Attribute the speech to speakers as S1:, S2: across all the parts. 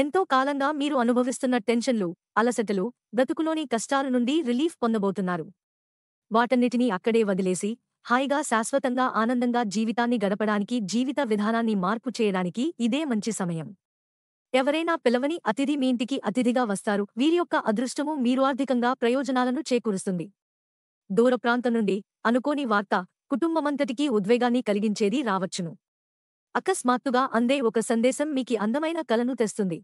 S1: ఎంతో కాలంగా మీరు అనుభవిస్తున్న టెన్షన్లు అలసటలు బ్రతుకులోని కష్టాల నుండి రిలీఫ్ పొందబోతున్నారు వాటన్నిటినీ అక్కడే వదిలేసి హాయిగా శాశ్వతంగా ఆనందంగా జీవితాన్ని గడపడానికి జీవిత విధానాన్ని మార్పు చేయడానికి ఇదే మంచి సమయం ఎవరైనా పిలవని అతిథి మీ ఇంటికి అతిథిగా వస్తారు వీరి యొక్క అదృష్టము మీరు ఆర్థికంగా ప్రయోజనాలను చేకూరుస్తుంది దూర ప్రాంతం నుండి అనుకోని వార్త కుటుంబమంతటికీ ఉద్వేగాన్ని కలిగించేది రావచ్చును అకస్మాత్తుగా అందే ఒక సందేశం మీకు అందమైన కలను తెస్తుంది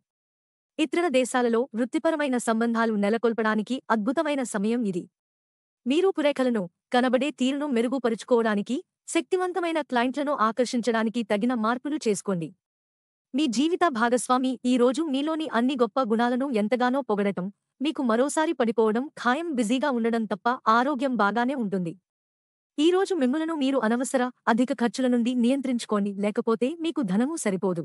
S1: ఇతర దేశాలలో వృత్తిపరమైన సంబంధాలు నెలకొల్పడానికి అద్భుతమైన సమయం ఇది మీరు పురేఖలను కనబడే తీరును మెరుగుపరుచుకోవడానికి శక్తివంతమైన క్లయింట్లను ఆకర్షించడానికి తగిన మార్పులు చేసుకోండి మీ జీవిత భాగస్వామి ఈరోజు మీలోని అన్ని గొప్ప గుణాలను ఎంతగానో పొగడటం మీకు మరోసారి పడిపోవడం ఖాయం బిజీగా ఉండడం తప్ప ఆరోగ్యం బాగానే ఉంటుంది ఈ రోజు మిమ్ములను మీరు అనవసర అధిక ఖర్చుల నుండి నియంత్రించుకోండి లేకపోతే మీకు ధనము సరిపోదు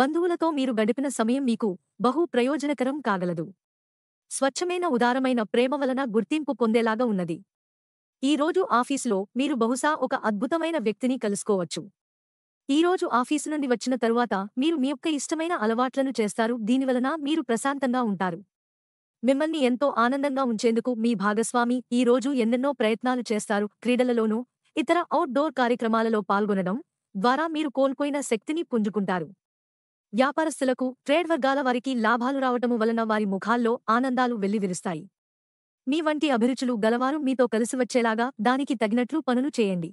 S1: బంధువులతో మీరు గడిపిన సమయం మీకు బహు ప్రయోజనకరం కాగలదు స్వచ్ఛమైన ఉదారమైన ప్రేమ వలన గుర్తింపు పొందేలాగా ఉన్నది ఈ రోజు ఆఫీసులో మీరు బహుశా ఒక అద్భుతమైన వ్యక్తిని కలుసుకోవచ్చు ఈ రోజు ఆఫీసు నుండి వచ్చిన తరువాత మీరు మీ యొక్క ఇష్టమైన అలవాట్లను చేస్తారు దీనివలన మీరు ప్రశాంతంగా ఉంటారు మిమ్మల్ని ఎంతో ఆనందంగా ఉంచేందుకు మీ భాగస్వామి ఈ రోజు ఎన్నెన్నో ప్రయత్నాలు చేస్తారు క్రీడలలోనూ ఇతర అవుట్డోర్ కార్యక్రమాలలో పాల్గొనడం ద్వారా మీరు కోల్పోయిన శక్తిని పుంజుకుంటారు వ్యాపారస్తులకు ట్రేడ్ వర్గాల వారికి లాభాలు రావటము వలన వారి ముఖాల్లో ఆనందాలు వెల్లివిరుస్తాయి మీ వంటి అభిరుచులు గలవారు మీతో కలిసి వచ్చేలాగా దానికి తగినట్లు పనులు చేయండి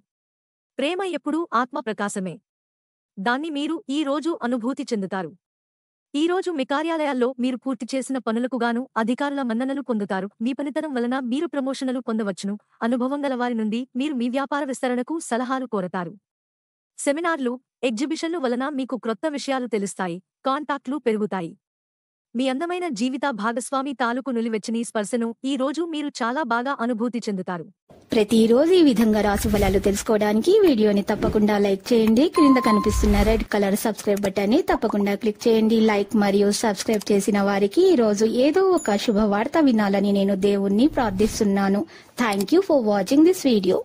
S1: ప్రేమ ఎప్పుడూ ఆత్మప్రకాశమే దాన్ని మీరు ఈ రోజు అనుభూతి చెందుతారు ఈరోజు మీ కార్యాలయాల్లో మీరు పూర్తి చేసిన పనులకుగాను అధికారుల మన్ననలు పొందుతారు మీ పనితనం వలన మీరు ప్రమోషనలు పొందవచ్చును అనుభవం గల వారి నుండి మీరు మీ వ్యాపార విస్తరణకు సలహాలు కోరతారు సెమినార్లు ఎగ్జిబిషన్లు వలన మీకు క్రొత్త విషయాలు తెలుస్తాయి కాంటాక్ట్లు పెరుగుతాయి మీ అందమైన జీవిత భాగస్వామి తాలూకు నులివెచ్చని స్పర్శను ఈ రోజు మీరు చాలా బాగా అనుభూతి చెందుతారు
S2: ప్రతిరోజు ఈ విధంగా రాశి ఫలాలు తెలుసుకోవడానికి వీడియోని తప్పకుండా లైక్ చేయండి క్రింద కనిపిస్తున్న రెడ్ కలర్ సబ్స్క్రైబ్ ని తప్పకుండా క్లిక్ చేయండి లైక్ మరియు సబ్స్క్రైబ్ చేసిన వారికి ఈ రోజు ఏదో ఒక శుభవార్త వినాలని
S1: నేను దేవుణ్ణి ప్రార్థిస్తున్నాను thank you for watching this video